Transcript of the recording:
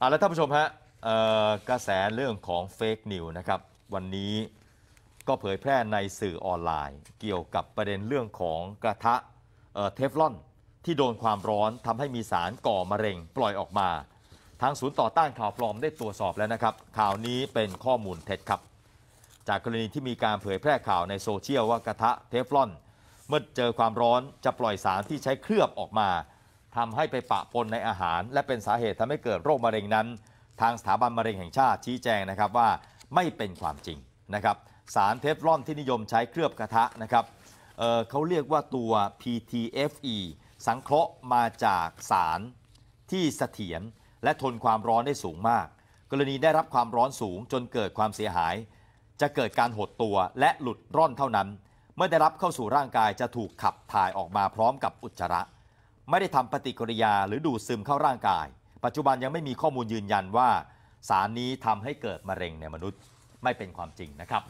อาล้วท่านผู้ชมฮะกระแสเรื่องของเฟกนิวนะครับวันนี้ก็เผยแพร่ในสื่อออนไลน์ เกี่ยวกับประเด็นเรื่องของกระทะเทฟลอนที่โดนความร้อนทำให้มีสารก่อมะเร็งปล่อยออกมา ทางศูนย์ต่อต้านข่าวปลอมได้ตรวจสอบแล้วนะครับข่าวนี้เป็นข้อมูลเท็จครับ จากกรณีที่มีการเผยแพร่ข่าวในโซเชียลว่ากระทะเทฟลอน เมื่อเจอความร้อนจะปล่อยสารที่ใช้เคลือบออกมาทำให้ไปปะปนในอาหาร และเป็นสาเหตุทำให้เกิดโรคมะเร็งนั้น ทางสถาบันมะเร็งแห่งชาติชี้แจงนะครับว่าไม่เป็นความจริงนะครับสารเทฟลอนที่นิยมใช้เคลือบกระทะนะครับเเขาเรียกว่าตัว PTFE สังเคราะห์มาจากสารที่เสถียรและทนความร้อนได้สูงมาก กรณีได้รับความร้อนสูงจนเกิดความเสียหาย จะเกิดการหดตัวและหลุดร่อนเท่านั้นเมื่อได้รับเข้าสู่ร่างกายจะถูกขับถ่ายออกมาพร้อมกับอุจจาระไม่ได้ทำปฏิกิริยาหรือดูดซึมเข้าร่างกาย ปัจจุบันยังไม่มีข้อมูลยืนยันว่า สารนี้ทำให้เกิดมะเร็งในมนุษย์ไม่เป็นความจริงนะครับ